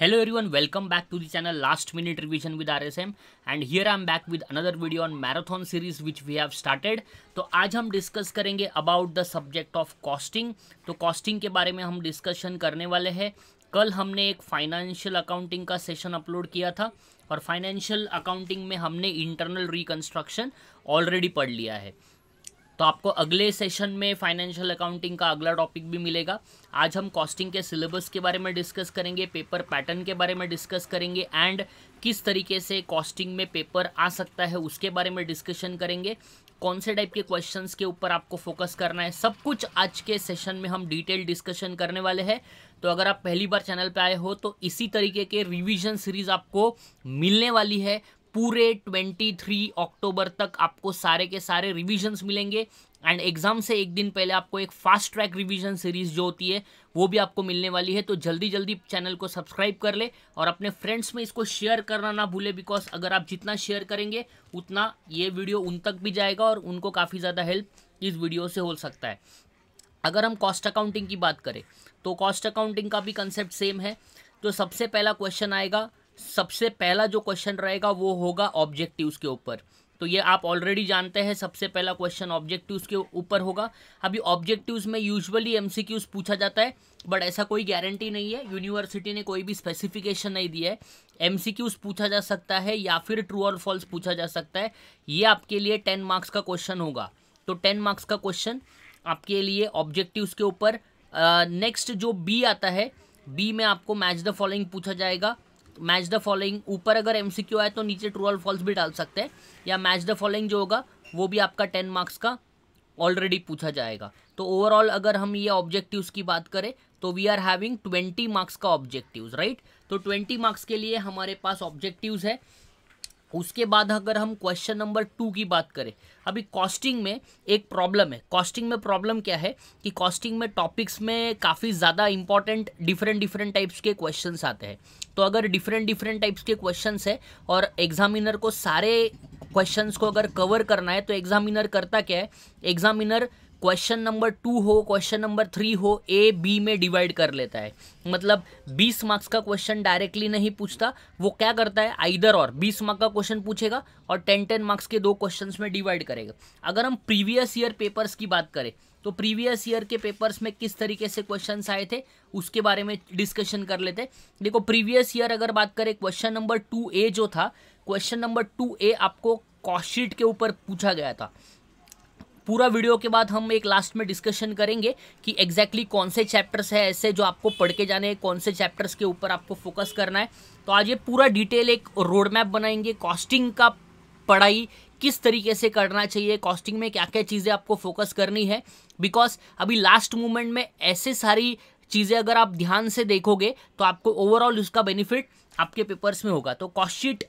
hello everyone welcome back to the channel last minute revision with R S M and here I am back with another video on marathon series which we have started तो आज हम discuss करेंगे about the subject of costing तो costing के बारे में हम discussion करने वाले हैं कल हमने एक फाइनेंशियल अकाउंटिंग का सेशन अपलोड किया था और फाइनेंशियल अकाउंटिंग में हमने इंटरनल रिकन्स्ट्रक्शन ऑलरेडी पढ़ लिया है तो आपको अगले सेशन में फाइनेंशियल अकाउंटिंग का अगला टॉपिक भी मिलेगा आज हम कॉस्टिंग के सिलेबस के बारे में डिस्कस करेंगे पेपर पैटर्न के बारे में डिस्कस करेंगे एंड किस तरीके से कॉस्टिंग में पेपर आ सकता है उसके बारे में डिस्कशन करेंगे कौन से टाइप के क्वेश्चंस के ऊपर आपको फोकस करना है सब कुछ आज के सेशन में हम डिटेल डिस्कशन करने वाले हैं तो अगर आप पहली बार चैनल पे आए हो तो इसी तरीके के रिवीजन सीरीज़ आपको मिलने वाली है पूरे 23 अक्टूबर तक आपको सारे के सारे रिविजन्स मिलेंगे एंड एग्जाम से एक दिन पहले आपको एक फास्ट ट्रैक रिवीजन सीरीज जो होती है वो भी आपको मिलने वाली है तो जल्दी जल्दी चैनल को सब्सक्राइब कर ले और अपने फ्रेंड्स में इसको शेयर करना ना भूले बिकॉज अगर आप जितना शेयर करेंगे उतना ये वीडियो उन तक भी जाएगा और उनको काफ़ी ज़्यादा हेल्प इस वीडियो से हो सकता है अगर हम कॉस्ट अकाउंटिंग की बात करें तो कॉस्ट अकाउंटिंग का भी कंसेप्ट सेम है तो सबसे पहला क्वेश्चन आएगा सबसे पहला जो क्वेश्चन रहेगा वो होगा ऑब्जेक्टिव्स के ऊपर तो ये आप ऑलरेडी जानते हैं सबसे पहला क्वेश्चन ऑब्जेक्टिव्स के ऊपर होगा अभी ऑब्जेक्टिव्स में यूजुअली एमसीक्यूज पूछा जाता है बट ऐसा कोई गारंटी नहीं है यूनिवर्सिटी ने कोई भी स्पेसिफिकेशन नहीं दिया है एमसीक्यूज पूछा जा सकता है या फिर ट्रू और फॉल्स पूछा जा सकता है ये आपके लिए टेन मार्क्स का क्वेश्चन होगा तो टेन मार्क्स का क्वेश्चन आपके लिए ऑब्जेक्टिव के ऊपर नेक्स्ट जो बी आता है बी में आपको मैच द फॉलोइंग पूछा जाएगा मैच द फॉलोइंग ऊपर अगर एम आए तो नीचे ट्रू और फॉल्स भी डाल सकते हैं या मैच द फॉलोइंग जो होगा वो भी आपका टेन मार्क्स का ऑलरेडी पूछा जाएगा तो ओवरऑल अगर हम ये ऑब्जेक्टिव्स की बात करें तो we are having twenty marks का ऑब्जेक्टिव्स राइट तो ट्वेंटी मार्क्स के लिए हमारे पास ऑब्जेक्टिव्स है उसके बाद अगर हम क्वेश्चन नंबर टू की बात करें अभी कॉस्टिंग में एक प्रॉब्लम है कॉस्टिंग में प्रॉब्लम क्या है कि कॉस्टिंग में टॉपिक्स में काफ़ी ज़्यादा इंपॉर्टेंट डिफरेंट डिफरेंट टाइप्स के क्वेश्चंस आते हैं तो अगर डिफरेंट डिफरेंट टाइप्स के क्वेश्चंस है और एग्जामिनर को सारे क्वेश्चंस को अगर कवर करना है तो एग्जामिनर करता क्या है एग्जामिनर क्वेश्चन नंबर टू हो क्वेश्चन नंबर थ्री हो ए बी में डिवाइड कर लेता है मतलब 20 मार्क्स का क्वेश्चन डायरेक्टली नहीं पूछता वो क्या करता है आइदर और 20 मार्क्स का क्वेश्चन पूछेगा और 10 10 मार्क्स के दो क्वेश्चंस में डिवाइड करेगा अगर हम प्रीवियस ईयर पेपर्स की बात करें तो प्रीवियस ईयर के पेपर्स में किस तरीके से क्वेश्चन आए थे उसके बारे में डिस्कशन कर लेते देखो प्रीवियस ईयर अगर बात करें क्वेश्चन नंबर टू ए जो था क्वेश्चन नंबर टू ए आपको कॉस्टशीट के ऊपर पूछा गया था पूरा वीडियो के बाद हम एक लास्ट में डिस्कशन करेंगे कि एग्जैक्टली exactly कौन से चैप्टर्स है ऐसे जो आपको पढ़ के जाने हैं कौन से चैप्टर्स के ऊपर आपको फोकस करना है तो आज ये पूरा डिटेल एक रोड मैप बनाएंगे कॉस्टिंग का पढ़ाई किस तरीके से करना चाहिए कॉस्टिंग में क्या क्या चीज़ें आपको फोकस करनी है बिकॉज अभी लास्ट मोमेंट में ऐसे सारी चीज़ें अगर आप ध्यान से देखोगे तो आपको ओवरऑल उसका बेनिफिट आपके पेपर्स में होगा तो कॉस्ट शीट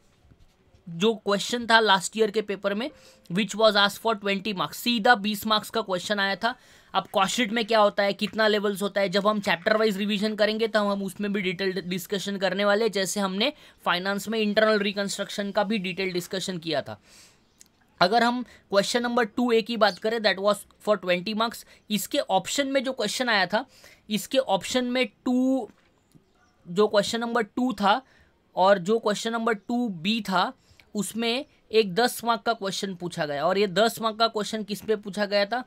जो क्वेश्चन था लास्ट ईयर के पेपर में विच वॉज आज फॉर ट्वेंटी मार्क्स सीधा बीस मार्क्स का क्वेश्चन आया था अब क्वेश्चन में क्या होता है कितना लेवल्स होता है जब हम चैप्टर वाइज रिवीजन करेंगे तो हम उसमें भी डिटेल डिस्कशन करने वाले जैसे हमने फाइनेंस में इंटरनल रिकन्स्ट्रक्शन का भी डिटेल डिस्कशन किया था अगर हम क्वेश्चन नंबर टू ए की बात करें that was for twenty marks इसके ऑप्शन में जो क्वेश्चन आया था इसके ऑप्शन में टू जो क्वेश्चन नंबर टू था और जो क्वेश्चन नंबर टू बी था उसमें एक दस मार्क का क्वेश्चन पूछा गया और ये दस मार्क का क्वेश्चन किस पे पूछा गया था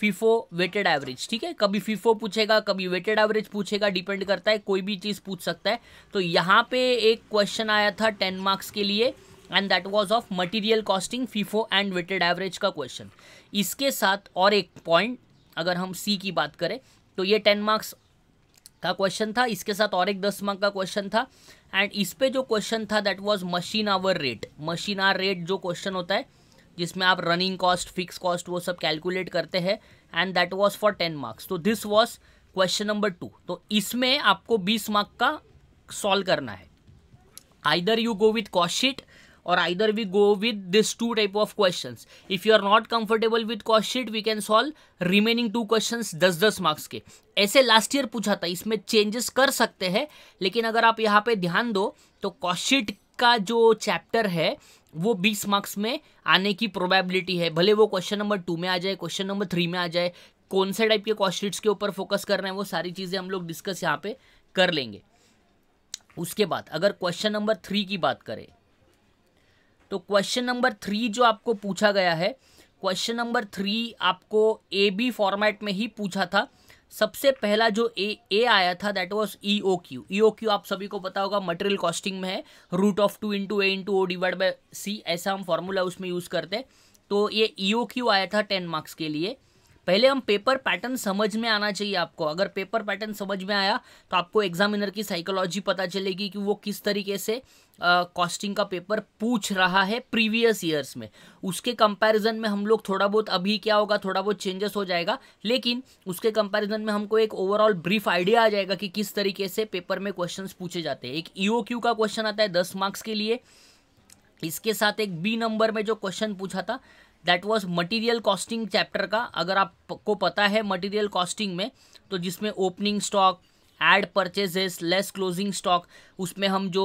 फीफो वेटेड एवरेज ठीक है कभी फीफो पूछेगा कभी वेटेड एवरेज पूछेगा डिपेंड करता है कोई भी चीज़ पूछ सकता है तो यहाँ पे एक क्वेश्चन आया था टेन मार्क्स के लिए and that was of material costing FIFO and weighted average का क्वेश्चन इसके साथ और एक पॉइंट अगर हम सी की बात करें तो ये टेन मार्क्स का क्वेश्चन था इसके साथ और एक दस मार्क का क्वेश्चन था एंड इस पे जो क्वेश्चन था that was machine hour rate machine hour rate जो क्वेश्चन होता है जिसमें आप रनिंग कॉस्ट फिक्स कॉस्ट वो सब कैलकुलेट करते हैं and that was for ten marks तो this was question number two तो इसमें आपको बीस मार्क का सॉल्व करना है either you go with cost sheet or either we go with this two type of questions if you are not comfortable with cost sheet we can solve remaining two questions 10 10 marks के ऐसे last year पूछा था इसमें changes कर सकते हैं लेकिन अगर आप यहाँ पे ध्यान दो तो कॉस्ट शीट का जो चैप्टर है वो 20 मार्क्स में आने की प्रोबेबिलिटी है भले वो क्वेश्चन नंबर टू में आ जाए क्वेश्चन नंबर थ्री में आ जाए कौन से टाइप के कॉस्टशीट्स के ऊपर फोकस कर रहे हैं वो सारी चीज़ें हम लोग डिस्कस यहाँ पे कर लेंगे उसके बाद अगर क्वेश्चन नंबर थ्री की बात करें तो क्वेश्चन नंबर थ्री जो आपको पूछा गया है क्वेश्चन नंबर थ्री आपको ए बी फॉर्मेट में ही पूछा था सबसे पहला जो ए ए आया था that was E O Q E O Q आप सभी को पता होगा मटेरियल कॉस्टिंग में है root of two into A into O divide by C ऐसा हम फॉर्मूला उसमें यूज़ करते हैं तो ये ई ओ क्यू आया था टेन मार्क्स के लिए पहले हम पेपर पैटर्न समझ में आना चाहिए आपको अगर पेपर पैटर्न समझ में आया तो आपको एग्जामिनर की साइकोलॉजी पता चलेगी कि वो किस तरीके से कॉस्टिंग uh, का पेपर पूछ रहा है प्रीवियस ईयर्स में उसके कंपैरिजन में हम लोग थोड़ा बहुत अभी क्या होगा थोड़ा बहुत चेंजेस हो जाएगा लेकिन उसके कंपैरिजन में हमको एक ओवरऑल ब्रीफ आइडिया आ जाएगा कि किस तरीके से पेपर में क्वेश्चंस पूछे जाते हैं एक ईओ e का क्वेश्चन आता है दस मार्क्स के लिए इसके साथ एक बी नंबर में जो क्वेश्चन पूछा था that was material costing chapter का अगर आपको पता है मटेरियल कॉस्टिंग में तो जिसमें opening stock add purchases less closing stock उसमें हम जो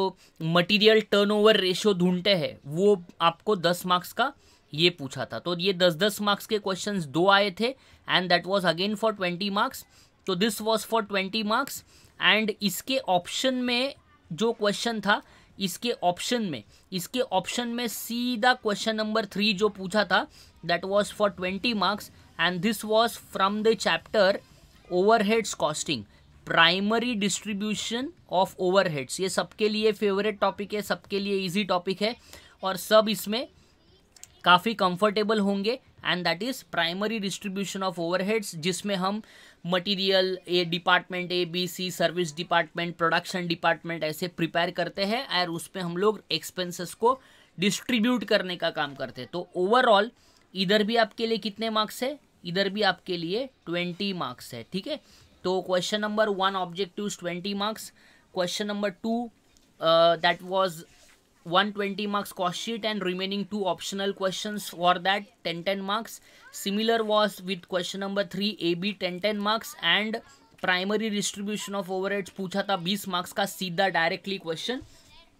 मटेरियल टर्नओवर रेशियो ढूंढते हैं वो आपको दस मार्क्स का ये पूछा था तो ये दस दस मार्क्स के क्वेश्चंस दो आए थे and that was again for twenty marks तो this was for twenty marks and इसके ऑप्शन में जो क्वेश्चन था इसके ऑप्शन में इसके ऑप्शन में सीधा क्वेश्चन नंबर थ्री जो पूछा था that was for twenty marks and this was from the chapter overheads costing primary distribution of overheads ये सबके लिए फेवरेट टॉपिक है सबके लिए इजी टॉपिक है और सब इसमें काफ़ी कंफर्टेबल होंगे and that is primary distribution of overheads जिसमें हम material A department A B C service department production department ऐसे प्रिपेयर करते हैं और पर हम लोग एक्सपेंसेस को डिस्ट्रीब्यूट करने का काम करते हैं तो ओवरऑल इधर भी आपके लिए कितने मार्क्स है इधर भी आपके लिए ट्वेंटी मार्क्स है ठीक है तो question number one objective twenty marks question number two that was 120 marks cost sheet and remaining two optional questions for that 10 10 marks similar was with question number 3 ab 10 10 marks and primary distribution of overheads पूछा था 20 marks का सीधा directly question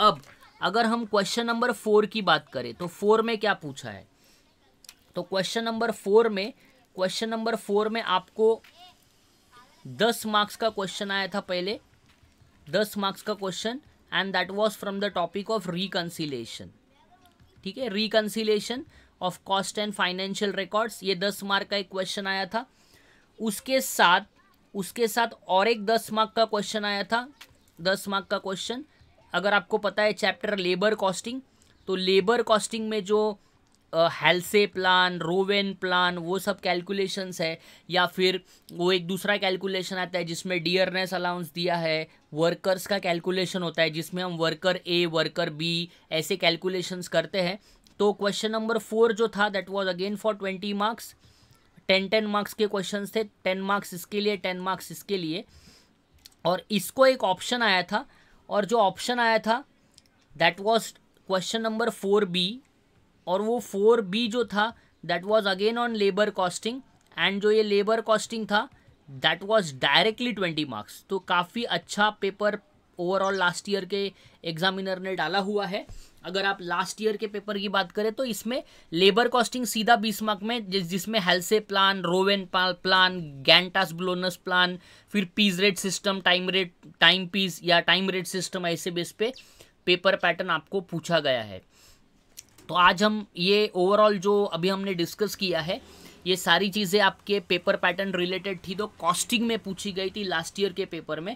अब अगर हम question number four की बात करें तो फोर में क्या पूछा है तो क्वेश्चन नंबर फोर में क्वेश्चन नंबर फोर में आपको दस मार्क्स का क्वेश्चन आया था पहले दस मार्क्स का question and that was from the topic of reconciliation ठीक है reconciliation of cost and financial records ये दस मार्क का एक क्वेश्चन आया था उसके साथ उसके साथ और एक दस मार्क का क्वेश्चन आया था दस मार्क का क्वेश्चन अगर आपको पता है चैप्टर लेबर कॉस्टिंग तो लेबर कॉस्टिंग में जो हेल्से प्लान रोवेन प्लान वो सब कैलकुलेशंस है या फिर वो एक दूसरा कैलकुलेशन आता है जिसमें डियरनेस अलाउंस दिया है वर्कर्स का कैलकुलेशन होता है जिसमें हम वर्कर ए वर्कर बी ऐसे कैलकुलेशंस करते हैं तो क्वेश्चन नंबर फोर जो था that was again for twenty marks ten ten marks के क्वेश्चन थे टेन मार्क्स इसके लिए टेन मार्क्स इसके लिए और इसको एक ऑप्शन आया था और जो ऑप्शन आया था that was question number four B और वो फोर बी जो था that was again on labour costing and जो ये लेबर कॉस्टिंग था that was directly twenty marks तो काफ़ी अच्छा पेपर ओवरऑल लास्ट ईयर के एग्जामिनर ने डाला हुआ है अगर आप लास्ट ईयर के पेपर की बात करें तो इसमें लेबर कॉस्टिंग सीधा बीस मार्क में जिस जिसमें Halsey plan Rowan plan Gantt's bonus plan फिर piece rate system time rate time piece या टाइम रेट सिस्टम ऐसे बेस पे पेपर पैटर्न आपको पूछा गया है तो आज हम ये ओवरऑल जो अभी हमने डिस्कस किया है ये सारी चीज़ें आपके पेपर पैटर्न रिलेटेड थी तो कॉस्टिंग में पूछी गई थी लास्ट ईयर के पेपर में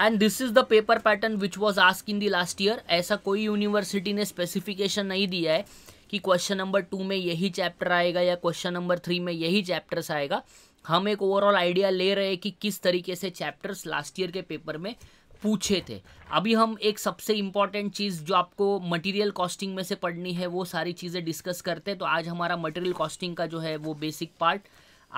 and this is the paper pattern which was ask in the last year ऐसा कोई यूनिवर्सिटी ने स्पेसिफिकेशन नहीं दिया है कि क्वेश्चन नंबर टू में यही चैप्टर आएगा या क्वेश्चन नंबर थ्री में यही चैप्टर्स आएगा हम एक ओवरऑल आइडिया ले रहे हैं कि किस तरीके से चैप्टर्स लास्ट ईयर के पेपर में पूछे थे अभी हम एक सबसे इम्पॉर्टेंट चीज़ जो आपको मटेरियल कॉस्टिंग में से पढ़नी है वो सारी चीज़ें डिस्कस करते हैं तो आज हमारा मटेरियल कॉस्टिंग का जो है वो बेसिक पार्ट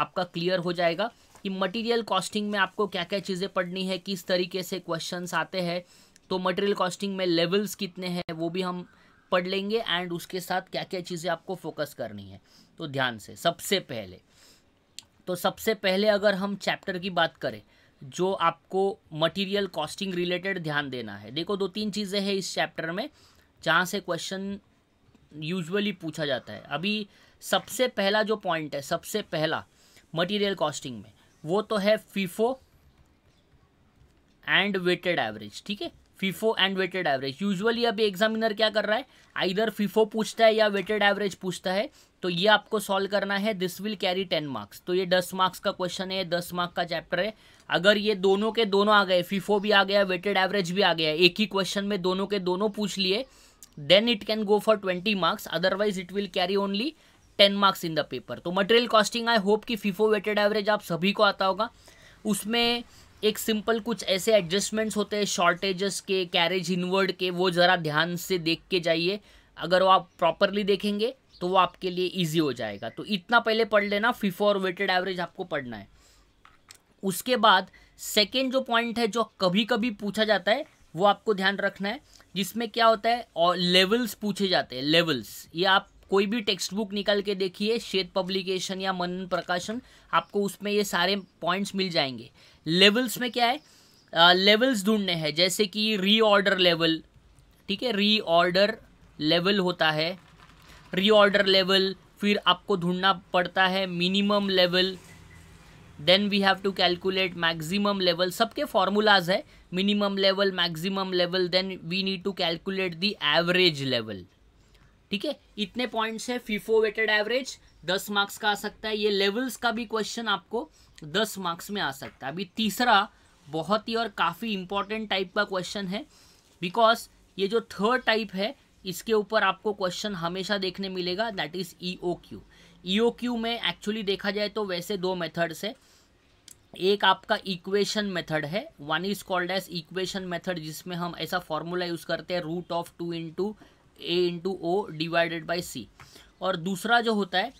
आपका क्लियर हो जाएगा कि मटेरियल कॉस्टिंग में आपको क्या क्या चीज़ें पढ़नी है किस तरीके से क्वेश्चंस आते हैं तो मटेरियल कॉस्टिंग में लेवल्स कितने हैं वो भी हम पढ़ लेंगे एंड उसके साथ क्या क्या चीज़ें आपको फोकस करनी है तो ध्यान से सबसे पहले तो सबसे पहले अगर हम चैप्टर की बात करें जो आपको मटेरियल कॉस्टिंग रिलेटेड ध्यान देना है देखो दो तीन चीज़ें हैं इस चैप्टर में जहाँ से क्वेश्चन यूजुअली पूछा जाता है अभी सबसे पहला जो पॉइंट है सबसे पहला मटेरियल कॉस्टिंग में वो तो है फीफो एंड वेटेड एवरेज ठीक है FIFO and weighted average usually अभी एग्जामिनर क्या कर रहा है आइधर फीफो पूछता है या वेटेड एवरेज पूछता है तो ये आपको सॉल्व करना है this will carry ten marks तो ये दस मार्क्स का क्वेश्चन है दस मार्क का चैप्टर है अगर ये दोनों के दोनों आ गए फीफो भी आ गया वेटेड एवरेज भी आ गया एक ही क्वेश्चन में दोनों के दोनों पूछ लिए then it can go for twenty marks otherwise it will carry only ten marks in the paper तो मटेरियल कॉस्टिंग आई होप कि फीफो वेटेड एवरेज आप सभी को आता होगा उसमें एक सिंपल कुछ ऐसे एडजस्टमेंट्स होते हैं शॉर्टेजेस के कैरेज इनवर्ड के वो ज़रा ध्यान से देख के जाइए अगर वो आप प्रॉपरली देखेंगे तो वो आपके लिए ईजी हो जाएगा तो इतना पहले पढ़ लेना फिफो और वेटेड एवरेज आपको पढ़ना है उसके बाद सेकेंड जो पॉइंट है जो कभी कभी पूछा जाता है वो आपको ध्यान रखना है जिसमें क्या होता है और लेवल्स पूछे जाते हैं लेवल्स ये आप कोई भी टेक्स्ट बुक निकाल के देखिए श्वेत पब्लिकेशन या मन प्रकाशन आपको उसमें ये सारे पॉइंट्स मिल जाएंगे लेवल्स में क्या है लेवल्स uh, ढूंढने हैं जैसे कि रीऑर्डर लेवल ठीक है रीऑर्डर लेवल होता है रीऑर्डर लेवल फिर आपको ढूंढना पड़ता है minimum level then we have to calculate maximum level सबके फॉर्मूलाज है minimum level maximum level then we need to calculate the average level ठीक है इतने पॉइंट्स है फीफो वेटेड एवरेज दस मार्क्स का आ सकता है ये लेवल्स का भी क्वेश्चन आपको दस मार्क्स में आ सकता है अभी तीसरा बहुत ही और काफ़ी इम्पॉर्टेंट टाइप का क्वेश्चन है बिकॉज ये जो थर्ड टाइप है इसके ऊपर आपको क्वेश्चन हमेशा देखने मिलेगा that is E O Q E O Q में एक्चुअली देखा जाए तो वैसे दो मेथड्स है एक आपका इक्वेशन मेथड है one is called as equation method जिसमें हम ऐसा फॉर्मूला यूज़ करते हैं root of two into A into O divided by C और दूसरा जो होता है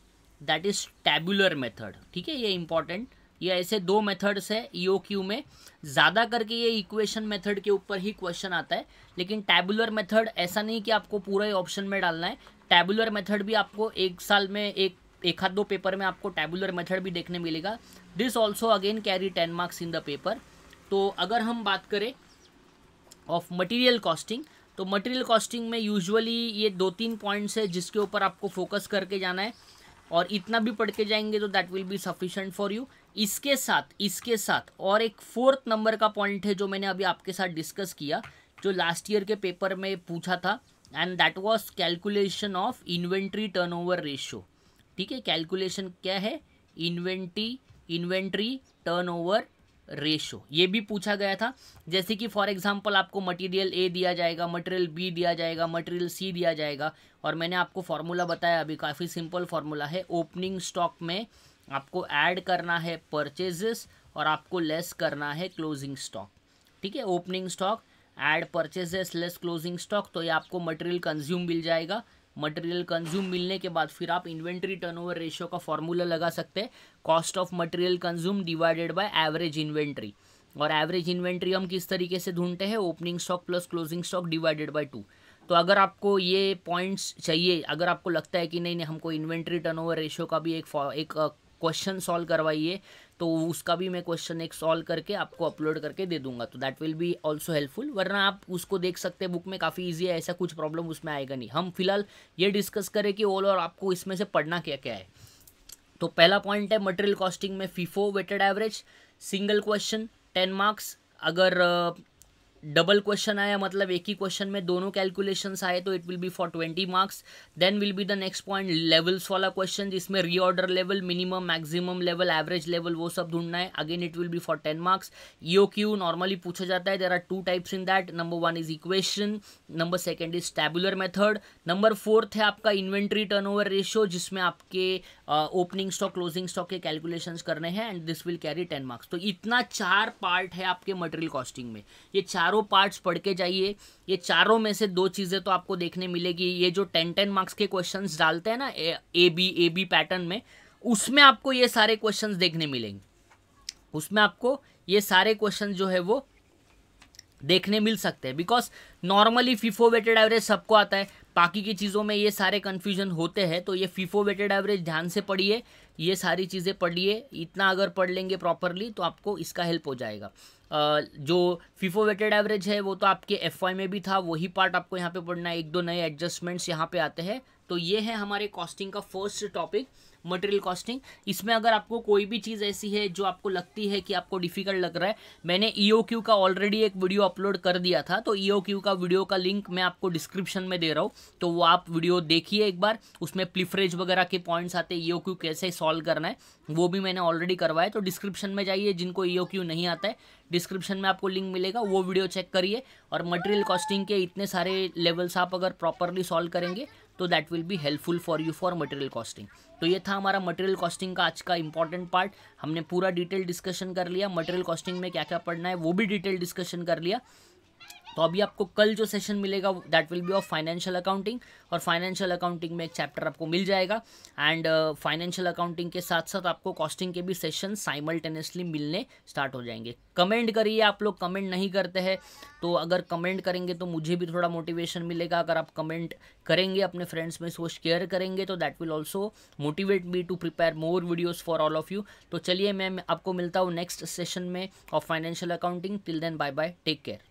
दैट इज़ टैबुलर मेथड ठीक है ये इंपॉर्टेंट ये ऐसे दो मेथड्स है ई क्यू में ज़्यादा करके ये इक्वेशन मेथड के ऊपर ही क्वेश्चन आता है लेकिन टैबुलर मेथड ऐसा नहीं कि आपको पूरा ही ऑप्शन में डालना है टैबुलर मेथड भी आपको एक साल में एक एक हाथ दो पेपर में आपको टैबुलर मेथड भी देखने मिलेगा this also again carry ten marks in the paper तो अगर हम बात करें ऑफ मटीरियल कॉस्टिंग तो मटेरियल कॉस्टिंग में यूजुअली ये दो तीन पॉइंट्स है जिसके ऊपर आपको फोकस करके जाना है और इतना भी पढ़ के जाएंगे तो that will be sufficient for you इसके साथ इसके साथ और एक फोर्थ नंबर का पॉइंट है जो मैंने अभी आपके साथ डिस्कस किया जो लास्ट ईयर के पेपर में पूछा था and that was calculation of inventory turnover ratio ठीक है कैलकुलेशन क्या है इन्वेंट्री इन्वेंट्री टर्नओवर रेशो ये भी पूछा गया था जैसे कि फॉर एग्जांपल आपको मटेरियल ए दिया जाएगा मटेरियल बी दिया जाएगा मटेरियल सी दिया जाएगा और मैंने आपको फार्मूला बताया अभी काफ़ी सिंपल फार्मूला है ओपनिंग स्टॉक में आपको ऐड करना है परचेजेस और आपको लेस करना है क्लोजिंग स्टॉक ठीक है opening stock add purchases less closing stock तो ये आपको मटेरियल कंज्यूम मिल जाएगा मटेरियल कंज्यूम मिलने के बाद फिर आप इन्वेंट्री टर्नओवर रेशियो का फॉर्मूला लगा सकते हैं cost of material consume divided by average inventory और एवरेज इन्वेंट्री हम किस तरीके से ढूंढते हैं opening stock plus closing stock divided by two तो अगर आपको ये पॉइंट्स चाहिए अगर आपको लगता है कि नहीं नहीं हमको इन्वेंट्री टर्नओवर रेशियो का भी एक एक क्वेश्चन सॉल्व करवाइए तो उसका भी मैं क्वेश्चन एक सॉल्व करके आपको अपलोड करके दे दूंगा तो that will be also helpful वरना आप उसको देख सकते हैं बुक में काफ़ी ईजी है ऐसा कुछ प्रॉब्लम उसमें आएगा नहीं हम फिलहाल ये डिस्कस करें कि ओल और आपको इसमें से पढ़ना क्या क्या है तो पहला पॉइंट है मटेरियल कॉस्टिंग में FIFO weighted average single question ten marks अगर डबल क्वेश्चन आया मतलब एक ही क्वेश्चन में दोनों कैलकुलेशंस आए तो it will be for twenty marks then will be the next point levels वाला क्वेश्चन जिसमें reorder level minimum maximum level average level वो सब ढूंढना है again it will be for ten marks EOQ normally पूछा जाता है there are two types in that number one is equation number second is tabular method number fourth है आपका inventory turnover ratio जिसमें आपके ओपनिंग स्टॉक क्लोजिंग स्टॉक के calculation करने हैं and this will carry ten marks तो इतना चार पार्ट है आपके मटेरियल कॉस्टिंग में ये चार चारों पार्ट्स पढ़ के जाइए ये चारों में से दो चीज़ें तो आपको देखने मिलेगी ये जो टेन टेन मार्क्स के क्वेश्चन डालते हैं ना A B A B pattern में उसमें आपको ये सारे क्वेश्चन देखने मिलेंगे उसमें आपको ये सारे क्वेश्चन जो है वो देखने मिल सकते हैं because normally FIFO weighted average सबको आता है बाकी की चीज़ों में ये सारे कन्फ्यूजन होते हैं तो ये फिफो वेटेड एवरेज ध्यान से पढ़िए ये सारी चीज़ें पढ़िए इतना अगर पढ़ लेंगे प्रॉपरली तो आपको इसका हेल्प हो जाएगा जो फीफो वेटेड एवरेज है वो तो आपके एफ में भी था वही पार्ट आपको यहाँ पे पढ़ना है एक दो नए एडजस्टमेंट्स यहाँ पे आते हैं तो ये है हमारे कॉस्टिंग का फर्स्ट टॉपिक मटेरियल कॉस्टिंग इसमें अगर आपको कोई भी चीज़ ऐसी है जो आपको लगती है कि आपको डिफिकल्ट लग रहा है मैंने ई e का ऑलरेडी एक वीडियो अपलोड कर दिया था तो ई e का वीडियो का लिंक मैं आपको डिस्क्रिप्शन में दे रहा हूँ तो वो आप वीडियो देखिए एक बार उसमें प्लिफरेज वगैरह के पॉइंट्स आते हैं ई e कैसे सॉल्व करना है वो भी मैंने ऑलरेडी करवाया तो डिस्क्रिप्शन में जाइए जिनको ई नहीं आता है डिस्क्रिप्शन में आपको लिंक मिलेगा वो वीडियो चेक करिए और मटेरियल कॉस्टिंग के इतने सारे लेवल्स आप अगर प्रॉपरली सॉल्व करेंगे तो that will be helpful for you for material costing तो ये था हमारा मटेरियल कॉस्टिंग का आज का इंपॉर्टेंट पार्ट हमने पूरा डिटेल डिस्कशन कर लिया मटेरियल कॉस्टिंग में क्या क्या पढ़ना है वो भी डिटेल डिस्कशन कर लिया तो अभी आपको कल जो सेशन मिलेगा that will be of financial accounting और फाइनेंशियल अकाउंटिंग में एक चैप्टर आपको मिल जाएगा एंड फाइनेंशियल अकाउंटिंग के साथ साथ आपको कॉस्टिंग के भी सेशन साइमल्टेनियसली मिलने स्टार्ट हो जाएंगे कमेंट करिए आप लोग कमेंट नहीं करते हैं तो अगर कमेंट करेंगे तो मुझे भी थोड़ा मोटिवेशन मिलेगा अगर आप कमेंट करेंगे अपने फ्रेंड्स में सोच शेयर करेंगे तो that will also motivate me to prepare more videos for all of you तो चलिए मैं आपको मिलता हूँ नेक्स्ट सेशन में of financial accounting till then bye bye take care